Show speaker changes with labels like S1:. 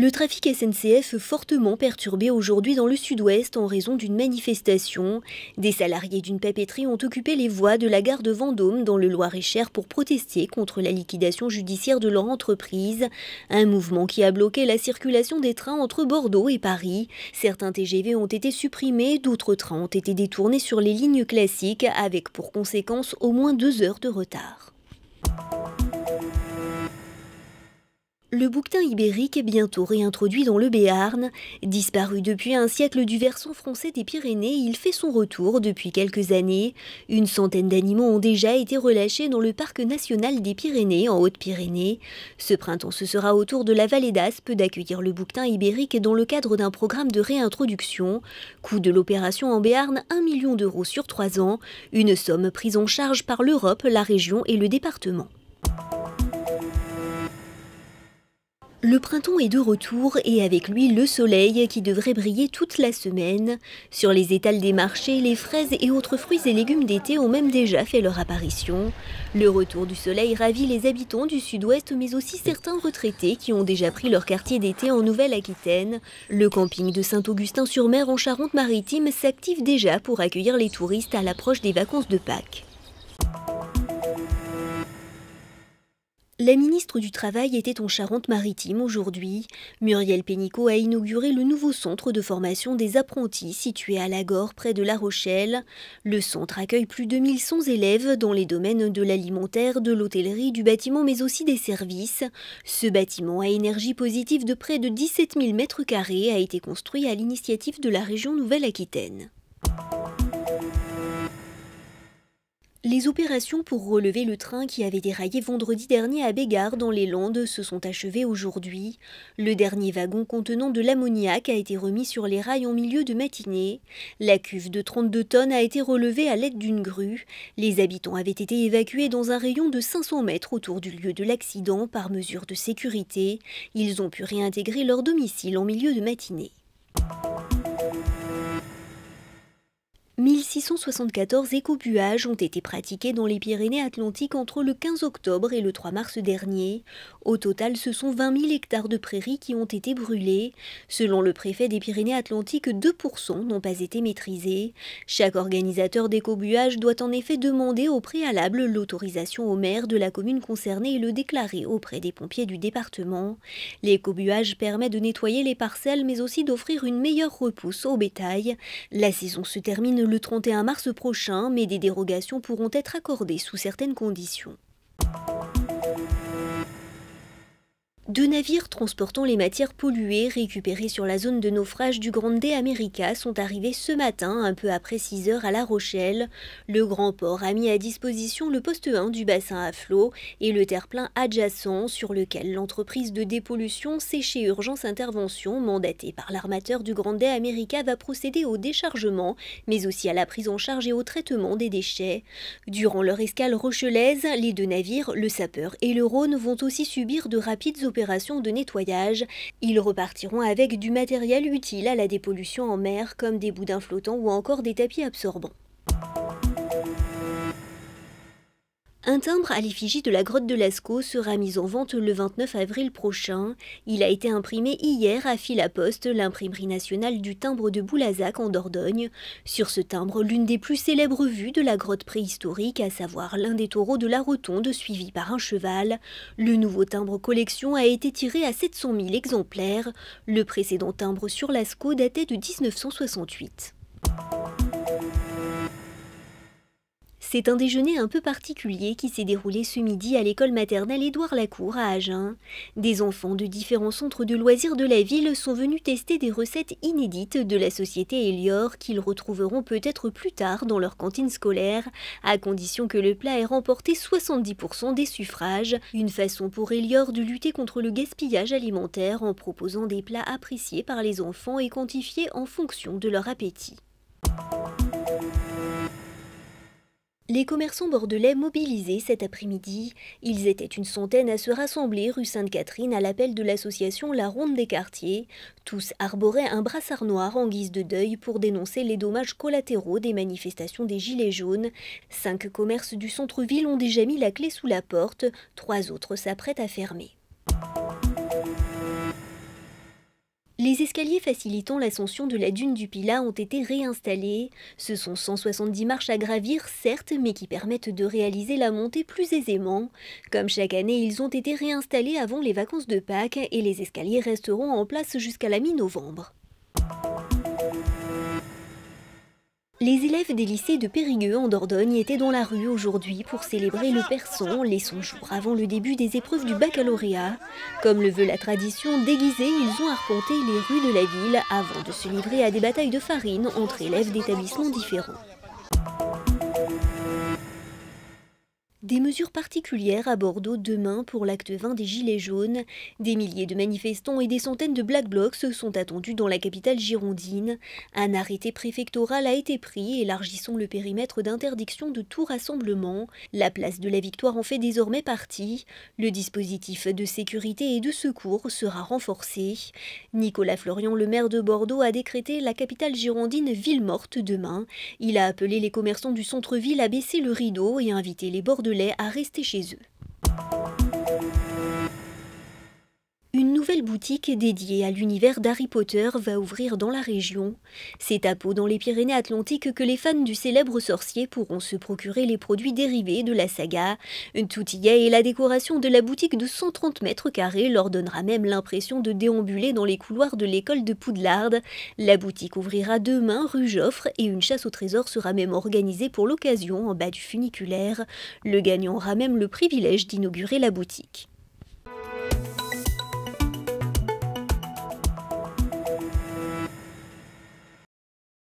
S1: Le trafic SNCF fortement perturbé aujourd'hui dans le sud-ouest en raison d'une manifestation. Des salariés d'une papeterie ont occupé les voies de la gare de Vendôme dans le Loir-et-Cher pour protester contre la liquidation judiciaire de leur entreprise. Un mouvement qui a bloqué la circulation des trains entre Bordeaux et Paris. Certains TGV ont été supprimés, d'autres trains ont été détournés sur les lignes classiques avec pour conséquence au moins deux heures de retard. Le bouquetin ibérique est bientôt réintroduit dans le Béarn. Disparu depuis un siècle du versant français des Pyrénées, il fait son retour depuis quelques années. Une centaine d'animaux ont déjà été relâchés dans le parc national des Pyrénées, en Haute-Pyrénées. Ce printemps, ce sera autour de la vallée d'Aspe d'accueillir le bouquetin ibérique dans le cadre d'un programme de réintroduction. Coût de l'opération en Béarn, 1 million d'euros sur 3 ans. Une somme prise en charge par l'Europe, la région et le département. Le printemps est de retour et avec lui le soleil qui devrait briller toute la semaine. Sur les étals des marchés, les fraises et autres fruits et légumes d'été ont même déjà fait leur apparition. Le retour du soleil ravit les habitants du sud-ouest mais aussi certains retraités qui ont déjà pris leur quartier d'été en Nouvelle-Aquitaine. Le camping de Saint-Augustin-sur-Mer en Charente-Maritime s'active déjà pour accueillir les touristes à l'approche des vacances de Pâques. La ministre du Travail était en Charente-Maritime aujourd'hui. Muriel Pénicaud a inauguré le nouveau centre de formation des apprentis situé à Lagor, près de La Rochelle. Le centre accueille plus de 1100 élèves dans les domaines de l'alimentaire, de l'hôtellerie, du bâtiment mais aussi des services. Ce bâtiment à énergie positive de près de 17 000 m2 a été construit à l'initiative de la région Nouvelle-Aquitaine. Les opérations pour relever le train qui avait déraillé vendredi dernier à Bégard dans les Landes se sont achevées aujourd'hui. Le dernier wagon contenant de l'ammoniac a été remis sur les rails en milieu de matinée. La cuve de 32 tonnes a été relevée à l'aide d'une grue. Les habitants avaient été évacués dans un rayon de 500 mètres autour du lieu de l'accident par mesure de sécurité. Ils ont pu réintégrer leur domicile en milieu de matinée. 674 écobuages ont été pratiqués dans les Pyrénées-Atlantiques entre le 15 octobre et le 3 mars dernier. Au total, ce sont 20 000 hectares de prairies qui ont été brûlés. Selon le préfet des Pyrénées-Atlantiques, 2% n'ont pas été maîtrisés. Chaque organisateur d'écobuage doit en effet demander au préalable l'autorisation au maire de la commune concernée et le déclarer auprès des pompiers du département. L'écobuage permet de nettoyer les parcelles mais aussi d'offrir une meilleure repousse au bétail. La saison se termine le 31 un mars prochain, mais des dérogations pourront être accordées sous certaines conditions. Deux navires transportant les matières polluées récupérées sur la zone de naufrage du Grande America sont arrivés ce matin, un peu après 6 heures, à La Rochelle. Le grand port a mis à disposition le poste 1 du bassin à flot et le terre-plein adjacent sur lequel l'entreprise de dépollution Séché Urgence Intervention, mandatée par l'armateur du Grande America, va procéder au déchargement, mais aussi à la prise en charge et au traitement des déchets. Durant leur escale rochelaise, les deux navires, le Sapeur et le Rhône, vont aussi subir de rapides opérations de nettoyage. Ils repartiront avec du matériel utile à la dépollution en mer comme des boudins flottants ou encore des tapis absorbants. Un timbre à l'effigie de la grotte de Lascaux sera mis en vente le 29 avril prochain. Il a été imprimé hier à poste, l'imprimerie nationale du timbre de Boulazac en Dordogne. Sur ce timbre, l'une des plus célèbres vues de la grotte préhistorique, à savoir l'un des taureaux de la rotonde suivi par un cheval. Le nouveau timbre collection a été tiré à 700 000 exemplaires. Le précédent timbre sur Lascaux datait de 1968. C'est un déjeuner un peu particulier qui s'est déroulé ce midi à l'école maternelle Édouard Lacour à Agen. Des enfants de différents centres de loisirs de la ville sont venus tester des recettes inédites de la société Elior qu'ils retrouveront peut-être plus tard dans leur cantine scolaire, à condition que le plat ait remporté 70% des suffrages. Une façon pour Elior de lutter contre le gaspillage alimentaire en proposant des plats appréciés par les enfants et quantifiés en fonction de leur appétit. Les commerçants bordelais mobilisés cet après-midi, ils étaient une centaine à se rassembler rue Sainte-Catherine à l'appel de l'association La Ronde des Quartiers. Tous arboraient un brassard noir en guise de deuil pour dénoncer les dommages collatéraux des manifestations des Gilets jaunes. Cinq commerces du centre-ville ont déjà mis la clé sous la porte, trois autres s'apprêtent à fermer. Les escaliers facilitant l'ascension de la dune du Pilat ont été réinstallés. Ce sont 170 marches à gravir, certes, mais qui permettent de réaliser la montée plus aisément. Comme chaque année, ils ont été réinstallés avant les vacances de Pâques et les escaliers resteront en place jusqu'à la mi-novembre. Les élèves des lycées de Périgueux en Dordogne étaient dans la rue aujourd'hui pour célébrer le persan les 100 jours avant le début des épreuves du baccalauréat. Comme le veut la tradition, déguisés, ils ont arpenté les rues de la ville avant de se livrer à des batailles de farine entre élèves d'établissements différents. Des mesures particulières à Bordeaux demain pour l'acte 20 des Gilets jaunes. Des milliers de manifestants et des centaines de Black Blocs se sont attendus dans la capitale girondine. Un arrêté préfectoral a été pris élargissant le périmètre d'interdiction de tout rassemblement. La place de la Victoire en fait désormais partie. Le dispositif de sécurité et de secours sera renforcé. Nicolas Florian, le maire de Bordeaux, a décrété la capitale girondine ville morte demain. Il a appelé les commerçants du centre-ville à baisser le rideau et invité inviter les bords à rester chez eux nouvelle boutique dédiée à l'univers d'Harry Potter va ouvrir dans la région. C'est à Pau, dans les Pyrénées-Atlantiques, que les fans du célèbre sorcier pourront se procurer les produits dérivés de la saga. Une y et la décoration de la boutique de 130 mètres carrés leur donnera même l'impression de déambuler dans les couloirs de l'école de Poudlard. La boutique ouvrira demain rue Joffre et une chasse au trésor sera même organisée pour l'occasion en bas du funiculaire. Le gagnant aura même le privilège d'inaugurer la boutique.